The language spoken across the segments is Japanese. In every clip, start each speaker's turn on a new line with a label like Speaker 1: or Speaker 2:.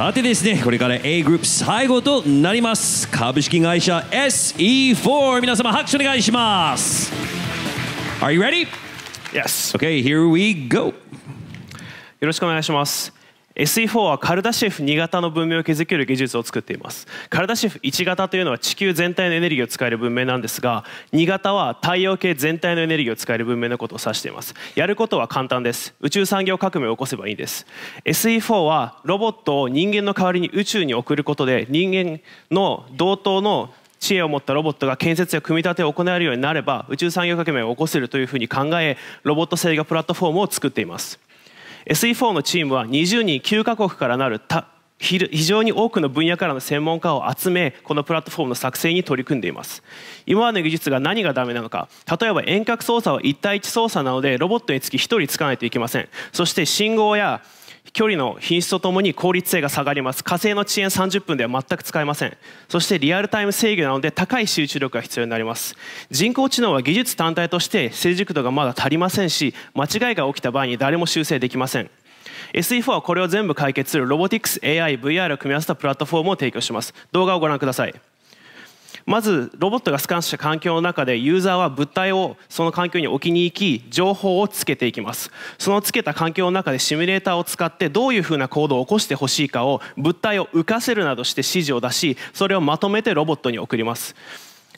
Speaker 1: さてですねこれから A グループ最後となります株式会社 SE4 皆様拍手お願いします Are you ready? Yes Okay here we go よろしくお願いします SE4 はカルダシェフ2型の文明を築ける技術を作っていますカルダシェフ1型というのは地球全体のエネルギーを使える文明なんですが2型は太陽系全体のエネルギーを使える文明のことを指していますやることは簡単です宇宙産業革命を起こせばいいんです SE4 はロボットを人間の代わりに宇宙に送ることで人間の同等の知恵を持ったロボットが建設や組み立てを行えるようになれば宇宙産業革命を起こせるというふうに考えロボット制御プラットフォームを作っています SE4 のチームは20人9カ国からなる非常に多くの分野からの専門家を集めこのプラットフォームの作成に取り組んでいます今までの技術が何がダメなのか例えば遠隔操作は1対1操作なのでロボットにつき1人つかないといけませんそして信号や距離の品質とともに効率性が下がります火星の遅延30分では全く使えませんそしてリアルタイム制御なので高い集中力が必要になります人工知能は技術単体として成熟度がまだ足りませんし間違いが起きた場合に誰も修正できません SE4 はこれを全部解決するロボティクス AIVR を組み合わせたプラットフォームを提供します動画をご覧くださいまずロボットがスカンした環境の中でユーザーは物体をその環境に置きに行き情報をつけていきますそのつけた環境の中でシミュレーターを使ってどういうふうな行動を起こしてほしいかを物体を浮かせるなどして指示を出しそれをまとめてロボットに送ります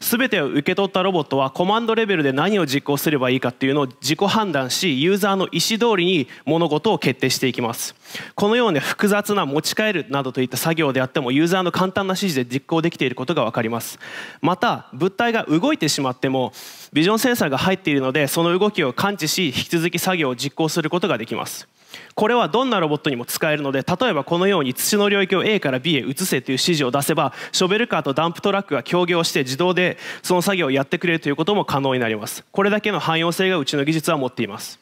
Speaker 1: 全てを受け取ったロボットはコマンドレベルで何を実行すればいいかっていうのを自己判断しユーザーの意思通りに物事を決定していきますこのように複雑な持ち帰るなどといった作業であってもユーザーの簡単な指示で実行できていることが分かりますまた物体が動いてしまってもビジョンセンサーが入っているのでその動きを感知し引き続き作業を実行することができますこれはどんなロボットにも使えるので例えばこのように土の領域を A から B へ移せという指示を出せばショベルカーとダンプトラックが協業して自動でその作業をやってくれるということも可能になりますこれだけの汎用性がうちの技術は持っています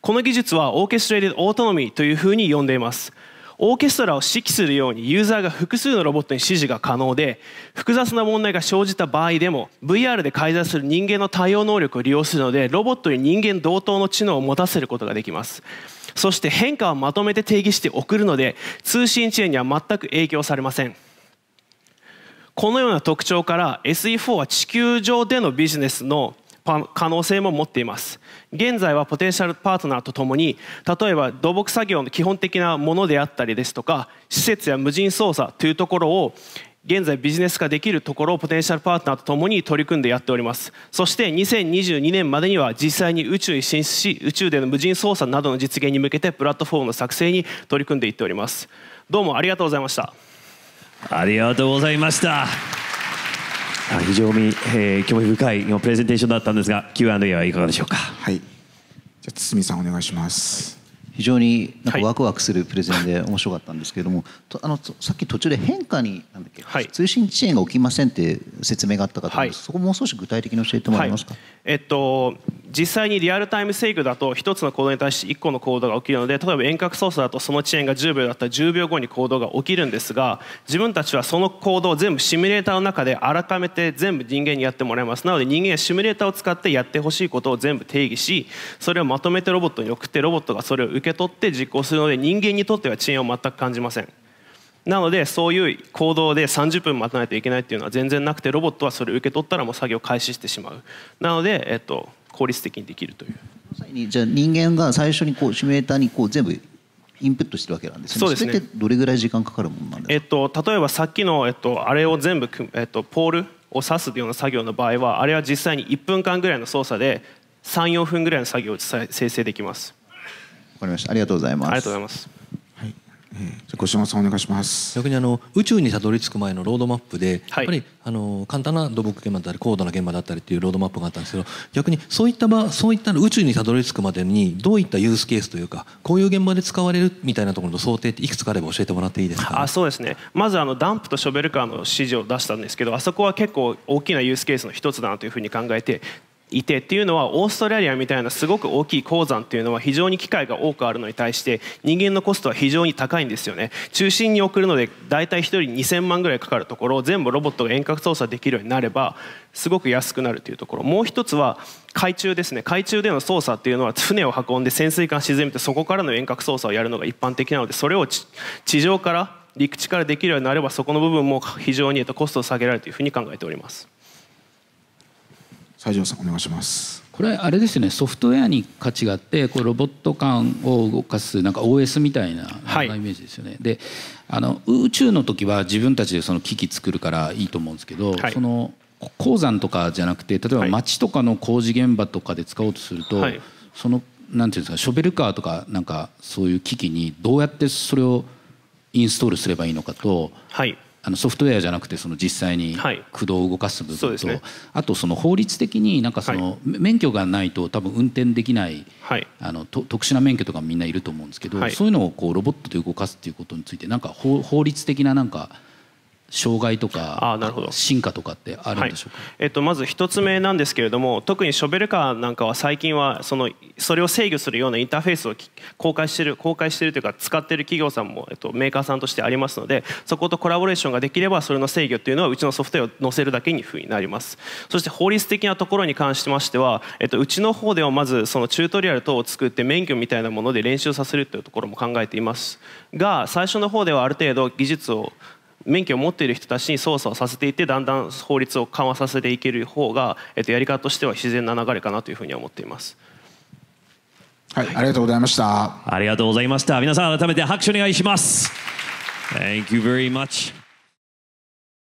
Speaker 1: この技術はオーケストレーテッドオートノミーというふうに呼んでいますオーケストラを指揮するようにユーザーが複数のロボットに指示が可能で複雑な問題が生じた場合でも VR で介在する人間の対応能力を利用するのでロボットに人間同等の知能を持たせることができますそして変化をまとめて定義して送るので通信遅延には全く影響されませんこのような特徴から SE4 は地球上でのビジネスの可能性も持っています現在はポテンシャルパートナーとともに例えば土木作業の基本的なものであったりですとか施設や無人操作というところを現在ビジネス化できるところをポテンシャルパートナーとともに取り組んでやっておりますそして2022年までには実際に宇宙に進出し宇宙での無人操作などの実現に向けてプラットフォームの作成に取り組んでいっておりますどうもありがとうございましたありがとうございました非常に、えー、興味深いプレゼンテーションだったんですが Q&A はいかがでしょうかはいじゃあ堤さんお願いします、はい、非常になんかワクワクするプレゼンで面白かったんですけれども、はい、あのさっき途中で変化になんだっけ、はい、通信遅延が起きませんって説明があったかと思います、はい、そこもう少し具体的に教えてもらえますか、えっと実際にリアルタイム制御だと1つの行動に対して1個の行動が起きるので例えば遠隔操作だとその遅延が10秒だったら10秒後に行動が起きるんですが自分たちはその行動を全部シミュレーターの中で改めて全部人間にやってもらいますなので人間はシミュレーターを使ってやってほしいことを全部定義しそれをまとめてロボットに送ってロボットがそれを受け取って実行するので人間にとっては遅延を全く感じません。なのでそういう行動で30分待たないといけないっていうのは全然なくてロボットはそれを受け取ったらもう作業開始してしまうなので、えっと、効率的にできるというじゃあ人間が最初にこうシミュレーターにこう全部インプットしてるわけなんですねそうですねどれぐらい時間かかるものなんですか、えっと、例えばさっきの、えっと、あれを全部、えっと、ポールを指すような作業の場合はあれは実際に1分間ぐらいの操作で34分ぐらいの作業を生成できますわかりましたありがとうございますありがとうございますご島さんお願いします逆にあの宇宙にたどり着く前のロードマップで、はい、やっぱりあの簡単な土木現場だったり高度な現場だったりっていうロードマップがあったんですけど逆にそういった場そういった宇宙にたどり着くまでにどういったユースケースというかこういう現場で使われるみたいなところの想定っていくつかあれば教えてもらっていいですかあそうですねまずあのダンプとショベルカーの指示を出したんですけどあそこは結構大きなユースケースの一つだなというふうに考えていてっていうのはオーストラリアみたいなすごく大きい鉱山っていうのは非常に機械が多くあるのに対して人間のコストは非常に高いんですよね中心に送るので大体1人2000万ぐらいかかるところを全部ロボットが遠隔操作できるようになればすごく安くなるというところもう一つは海中ですね海中での操作っていうのは船を運んで潜水艦沈めてそこからの遠隔操作をやるのが一般的なのでそれを地上から陸地からできるようになればそこの部分も非常にコストを下げられるというふうに考えております。西条さんお願いしますこれあれですよねソフトウェアに価値があってこうロボット感を動かすなんか OS みたいなイメージですよね、はい、であの宇宙の時は自分たちでその機器作るからいいと思うんですけど、はい、その鉱山とかじゃなくて例えば町とかの工事現場とかで使おうとすると、はい、そのなんていうんですかショベルカーとかなんかそういう機器にどうやってそれをインストールすればいいのかと、はい、あのソフトウェアじゃなくてその実際に駆動を動かす部分と、はいね、あとその法律的になんかその、免許がないと多分運転できない、はい、あの特殊な免許とかみんないると思うんですけど、そういうのをこうロボットで動かすっていうことについてなんか法律的ななんか障害とか進化とかってあるんでしょうか、はい、えっと、まず一つ目なんですけれども特にショベルカーなんかは最近はそのそれを制御するようなインターフェースを公開してる公開してるというか使ってる企業さんも、えっと、メーカーさんとしてありますのでそことコラボレーションができればそれの制御っていうのはうちのソフトウェアを載せるだけになりますそして法律的なところに関しましては、えっと、うちの方ではまずそのチュートリアル等を作って免許みたいなもので練習させるというところも考えていますが最初の方ではある程度技術を免許を持っている人たちに操作をさせていってだんだん法律を緩和させていける方が、えっと、やり方としては自然な流れかなというふうに思っています。はい、ありがとうございました。ありがとうございました。皆さん改めて拍手お願いします。Thank you very much.